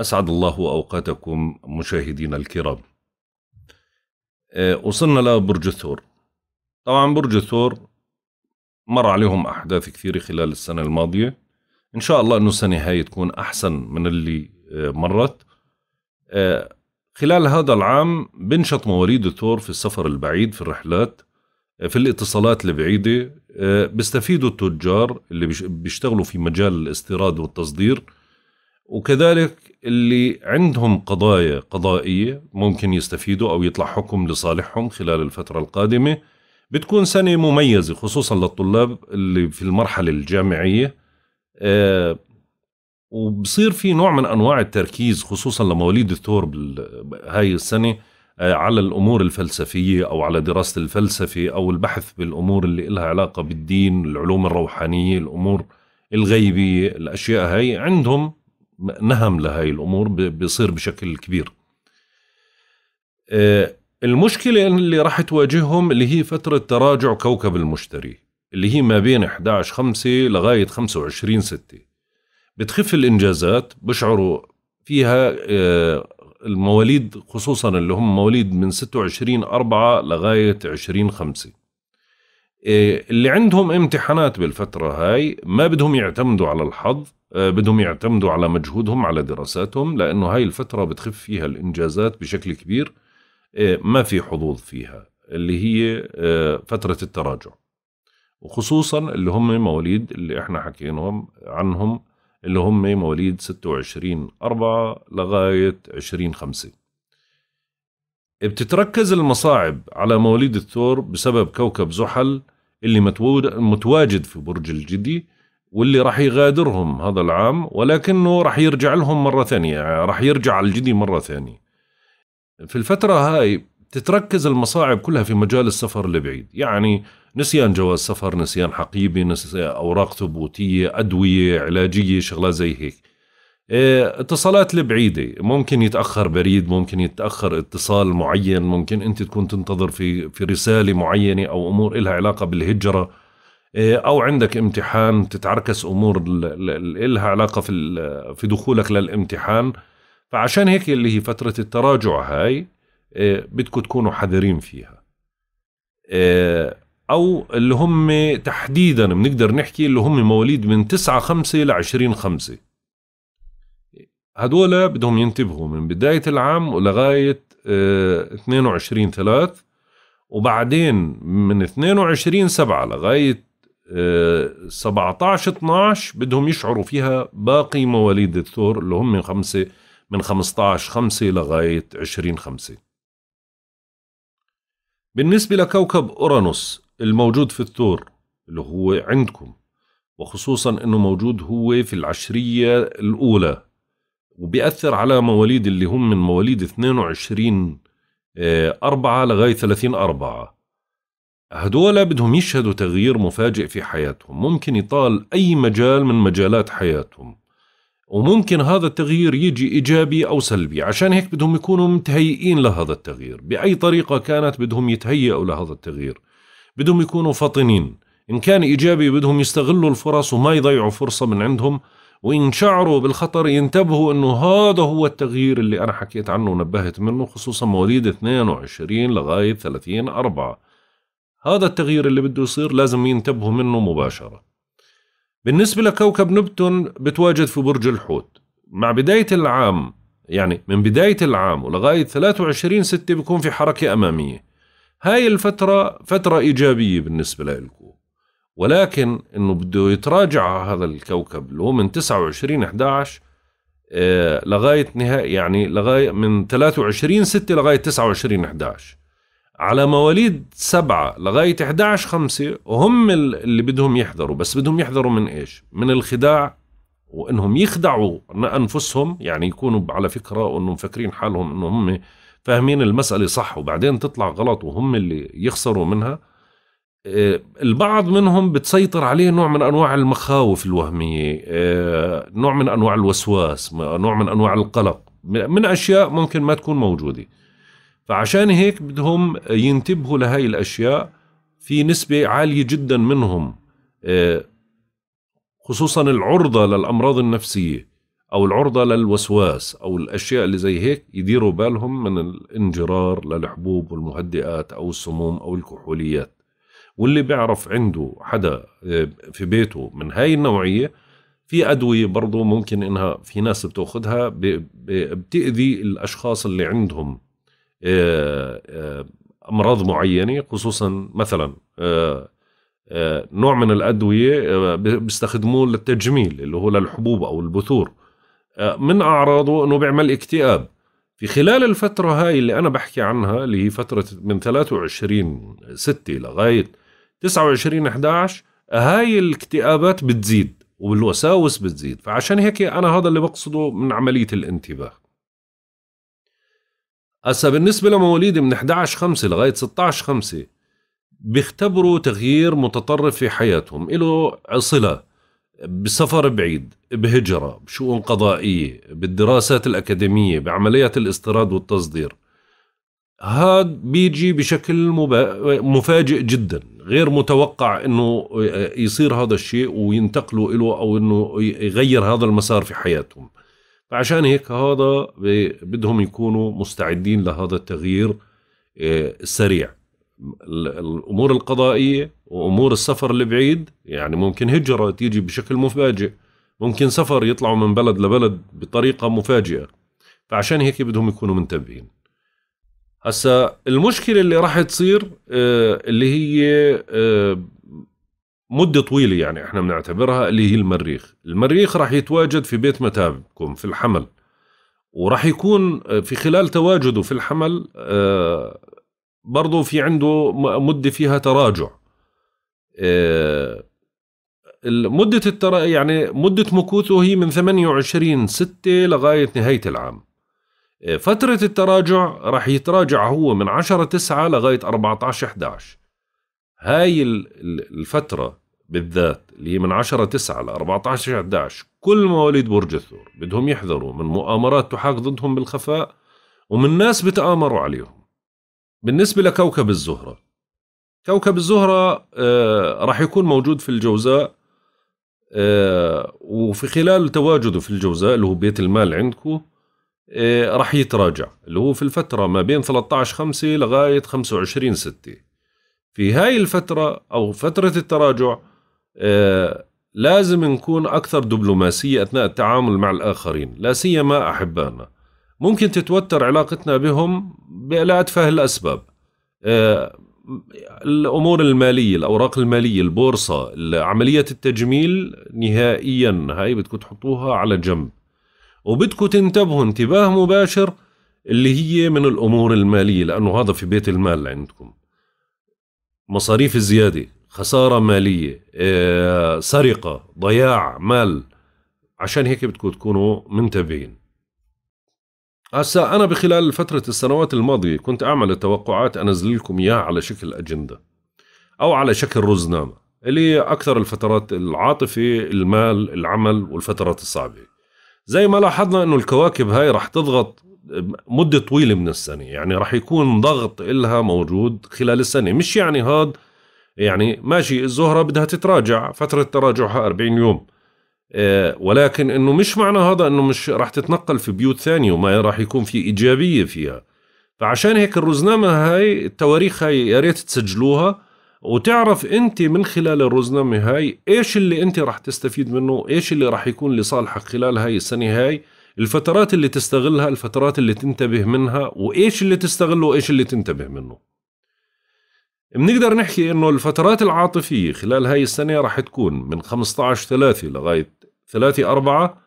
أسعد الله أوقاتكم مشاهدينا الكرام آه، وصلنا لبرج الثور طبعا برج الثور مر عليهم أحداث كثيرة خلال السنة الماضية إن شاء الله أنه السنة هاي تكون أحسن من اللي آه، مرت آه، خلال هذا العام بنشط مواليد الثور في السفر البعيد في الرحلات في الاتصالات البعيدة بيستفيدوا التجار اللي بيشتغلوا في مجال الاستيراد والتصدير وكذلك اللي عندهم قضايا قضائية ممكن يستفيدوا أو يطلع حكم لصالحهم خلال الفترة القادمة بتكون سنة مميزة خصوصا للطلاب اللي في المرحلة الجامعية آه وبصير في نوع من أنواع التركيز خصوصا لمواليد الثور هاي السنة آه، على الأمور الفلسفية أو على دراسة الفلسفة أو البحث بالأمور اللي إلها علاقة بالدين العلوم الروحانية الأمور الغيبية الأشياء هاي عندهم نهم لهي الامور بيصير بشكل كبير آه، المشكلة اللي راح تواجههم اللي هي فترة تراجع كوكب المشتري اللي هي ما بين 11 5 لغاية 25 6 بتخف الإنجازات بشعروا فيها آه، المواليد خصوصا اللي هم مواليد من 26 4 لغاية 20 5 آه، اللي عندهم امتحانات بالفترة هاي ما بدهم يعتمدوا على الحظ آه، بدهم يعتمدوا على مجهودهم على دراساتهم لأنه هاي الفترة بتخف فيها الإنجازات بشكل كبير آه، ما في حظوظ فيها اللي هي آه، فترة التراجع وخصوصا اللي هم مواليد اللي احنا حكيناهم عنهم اللي هم مواليد 26 4 لغاية 20 5 بتتركز المصاعب على مواليد الثور بسبب كوكب زحل اللي متواجد في برج الجدي واللي راح يغادرهم هذا العام ولكنه راح يرجع لهم مرة ثانية راح يرجع على الجدي مرة ثانية في الفترة هاي تتركز المصاعب كلها في مجال السفر البعيد يعني نسيان جواز سفر نسيان حقيبة نسيان أوراق ثبوتية أدوية علاجية شغلات زي هيك إيه، اتصالات البعيدة ممكن يتأخر بريد ممكن يتأخر اتصال معين ممكن أنت تكون تنتظر في, في رسالة معينة أو أمور إلها علاقة بالهجرة إيه، او عندك امتحان تتعركس امور لها علاقه في في دخولك للامتحان فعشان هيك اللي هي فتره التراجع هاي إيه، بدكم تكونوا حذرين فيها إيه، او اللي هم تحديدا بنقدر نحكي اللي هم مواليد من 9 5 ل 20 5 هدول بدهم ينتبهوا من بدايه العام ولغايه 22 3 وبعدين من 22 7 لغايه 17 12 بدهم يشعروا فيها باقي مواليد الثور اللي هم من خمسة من 15 5 لغاية 20 5 بالنسبة لكوكب أورانوس الموجود في الثور اللي هو عندكم وخصوصا انه موجود هو في العشرية الأولى وبيأثر على مواليد اللي هم من مواليد 22 آه، أربعة لغاية 30 أربعة هدول بدهم يشهدوا تغيير مفاجئ في حياتهم ممكن يطال أي مجال من مجالات حياتهم وممكن هذا التغيير يجي إيجابي أو سلبي عشان هيك بدهم يكونوا متهيئين لهذا التغيير بأي طريقة كانت بدهم يتهيئوا لهذا التغيير بدهم يكونوا فطنين إن كان إيجابي بدهم يستغلوا الفرص وما يضيعوا فرصة من عندهم وإن شعروا بالخطر ينتبهوا أنه هذا هو التغيير اللي أنا حكيت عنه ونبهت منه خصوصا مواليد 22 لغاية 30 أربعة هذا التغيير اللي بده يصير لازم ينتبهوا منه مباشرة بالنسبة لكوكب نبتون بتواجد في برج الحوت مع بداية العام يعني من بداية العام ولغاية 23 ستة بيكون في حركة أمامية هاي الفترة فترة إيجابية بالنسبة لكم ولكن إنه بده يتراجع هذا الكوكب اللي هو من 29 11 آه، لغاية نهاية يعني لغاية من 23 6 لغاية 29 11 على مواليد سبعة لغاية 11 خمسة وهم اللي بدهم يحضروا بس بدهم يحضروا من إيش من الخداع وإنهم يخدعوا أنفسهم يعني يكونوا على فكرة وإنهم مفكرين حالهم إنهم هم فاهمين المسألة صح وبعدين تطلع غلط وهم اللي يخسروا منها آه، البعض منهم بتسيطر عليه نوع من أنواع المخاوف الوهمية آه، نوع من أنواع الوسواس نوع من أنواع القلق من أشياء ممكن ما تكون موجودة فعشان هيك بدهم ينتبهوا لهي الأشياء في نسبة عالية جدا منهم آه، خصوصا العرضة للأمراض النفسية أو العرضة للوسواس أو الأشياء اللي زي هيك يديروا بالهم من الانجرار للحبوب والمهدئات أو السموم أو الكحوليات واللي بيعرف عنده حدا آه، في بيته من هاي النوعية في أدوية برضو ممكن إنها في ناس بتأخذها بتأذي الأشخاص اللي عندهم آه، آه، امراض معينه خصوصا مثلا آه، نوع من الادويه بيستخدموه للتجميل اللي هو للحبوب او البثور من اعراضه انه بيعمل اكتئاب في خلال الفترة هاي اللي أنا بحكي عنها اللي هي فترة من 23 6 لغاية 29 11 هاي الاكتئابات بتزيد والوساوس بتزيد فعشان هيك أنا هذا اللي بقصده من عملية الانتباه هسا بالنسبة لمواليد من 11 5 لغاية 16 5 بيختبروا تغيير متطرف في حياتهم له صلة بسفر بعيد بهجرة بشؤون قضائية بالدراسات الأكاديمية بعمليات الاستيراد والتصدير هاد بيجي بشكل مبا... مفاجئ جدا غير متوقع انه يصير هذا الشيء وينتقلوا له او انه يغير هذا المسار في حياتهم فعشان هيك هذا بدهم يكونوا مستعدين لهذا التغيير آه، السريع الامور القضائيه وامور السفر البعيد يعني ممكن هجره تيجي بشكل مفاجئ ممكن سفر يطلعوا من بلد لبلد بطريقه مفاجئه فعشان هيك بدهم يكونوا منتبهين هسا المشكله اللي راح تصير آه، اللي هي آه، مدة طويلة يعني احنا بنعتبرها اللي هي المريخ المريخ راح يتواجد في بيت متابكم في الحمل وراح يكون آه، في خلال تواجده في الحمل آه، برضه في عنده مدة فيها تراجع آه، مدة الترا يعني مدة مكوثه هي من 28 6 لغاية نهاية العام فترة التراجع راح يتراجع هو من 10 9 لغاية 14 11 هاي الفترة بالذات اللي هي من 10 9 ل 14 11 كل مواليد برج الثور بدهم يحذروا من مؤامرات تحاك ضدهم بالخفاء ومن ناس بتآمروا عليهم بالنسبة لكوكب الزهرة كوكب الزهرة آه، راح يكون موجود في الجوزاء آه، وفي خلال تواجده في الجوزاء اللي هو بيت المال عندكم آه، راح يتراجع اللي هو في الفترة ما بين 13 5 لغاية 25 6 في هاي الفترة أو فترة التراجع آه، لازم نكون أكثر دبلوماسية أثناء التعامل مع الآخرين لا سيما أحبائنا ممكن تتوتر علاقتنا بهم لا أتفه الأسباب آه، الأمور المالية الأوراق المالية البورصة عملية التجميل نهائيا هاي بدكم تحطوها على جنب وبدكم تنتبهوا انتباه مباشر اللي هي من الأمور المالية لأنه هذا في بيت المال عندكم مصاريف زيادة خسارة مالية آه، سرقة ضياع مال عشان هيك بدكم تكونوا منتبهين هسا أنا بخلال فترة السنوات الماضية كنت أعمل التوقعات أنزل لكم إياها على شكل أجندة أو على شكل رزنامة اللي هي أكثر الفترات العاطفة المال العمل والفترات الصعبة زي ما لاحظنا أنه الكواكب هاي رح تضغط مدة طويلة من السنة يعني رح يكون ضغط إلها موجود خلال السنة مش يعني هاد يعني ماشي الزهرة بدها تتراجع فترة تراجعها 40 يوم آه ولكن انه مش معنى هذا انه مش راح تتنقل في بيوت ثانية وما راح يكون في ايجابية فيها فعشان هيك الرزنامة هاي التواريخ هاي يا ريت تسجلوها وتعرف انت من خلال الرزنامة هاي ايش اللي انت راح تستفيد منه ايش اللي راح يكون لصالحك خلال هاي السنة هاي الفترات اللي تستغلها الفترات اللي تنتبه منها وايش اللي تستغله وايش اللي تنتبه منه بنقدر نحكي انه الفترات العاطفية خلال هاي السنة راح تكون من 15 3 لغاية 3 4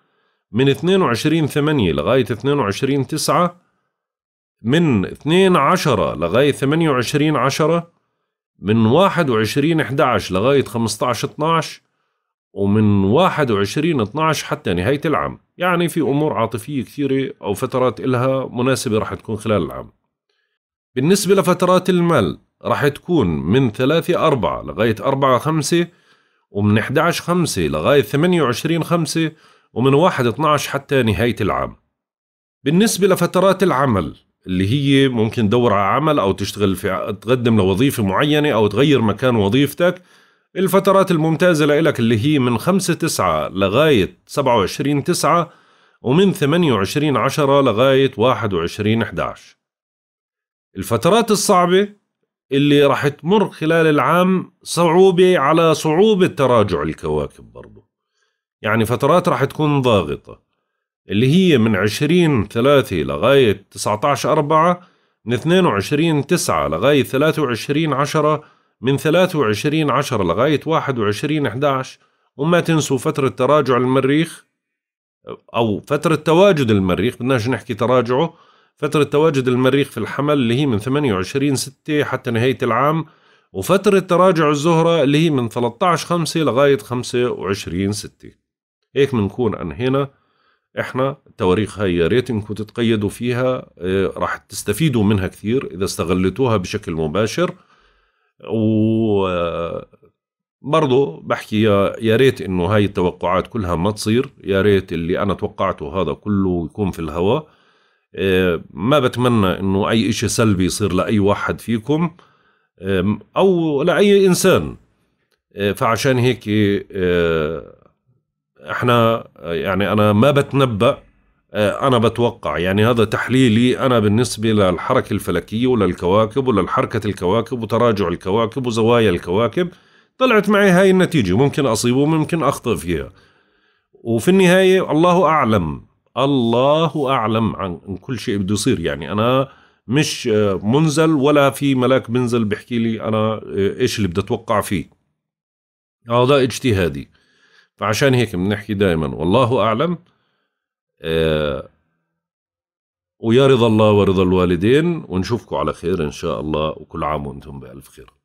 من 22 8 لغاية 22 9 من 2 10 لغاية 28 10 من 21 11 لغاية 15 12 ومن 21 12 حتى نهاية العام يعني في أمور عاطفية كثيرة أو فترات إلها مناسبة راح تكون خلال العام بالنسبة لفترات المال راح تكون من 3 4 لغاية 4 5 ومن 11 5 لغاية 28 5 ومن 1 12 حتى نهاية العام بالنسبة لفترات العمل اللي هي ممكن تدور على عمل أو تشتغل في تقدم لوظيفة معينة أو تغير مكان وظيفتك الفترات الممتازة لإلك اللي هي من 5 9 لغاية 27 9 ومن 28 10 لغاية 21 11 الفترات الصعبة اللي راح تمر خلال العام صعوبة على صعوبة تراجع الكواكب برضو يعني فترات راح تكون ضاغطة اللي هي من 20 3 لغاية 19 4 من 22 9 لغاية 23 10 من 23 10 لغاية 21 11 وما تنسوا فترة تراجع المريخ أو فترة تواجد المريخ بدناش نحكي تراجعه فترة تواجد المريخ في الحمل اللي هي من 28 6 حتى نهاية العام وفترة تراجع الزهرة اللي هي من 13 5 لغاية 25 6 هيك بنكون أنهينا احنا التواريخ هاي يا ريت انكم تتقيدوا فيها اه راح تستفيدوا منها كثير اذا استغلتوها بشكل مباشر و برضه بحكي يا ريت انه هاي التوقعات كلها ما تصير يا ريت اللي انا توقعته هذا كله يكون في الهواء آه، ما بتمنى انه اي اشي سلبي يصير لاي واحد فيكم او لاي انسان آه، فعشان هيك آه، احنا يعني انا ما بتنبأ آه، أنا بتوقع يعني هذا تحليلي أنا بالنسبة للحركة الفلكية وللكواكب وللحركة الكواكب وتراجع الكواكب وزوايا الكواكب طلعت معي هاي النتيجة ممكن أصيبه وممكن أخطئ فيها وفي النهاية الله أعلم الله أعلم عن كل شيء بده يصير يعني أنا مش آه، منزل ولا في ملاك بنزل بحكي لي أنا آه، إيش اللي بدي أتوقع فيه هذا اجتهادي فعشان هيك بنحكي دائما والله أعلم آه، ويا رضا الله ورضا الوالدين ونشوفكم على خير ان شاء الله وكل عام وانتم بالف خير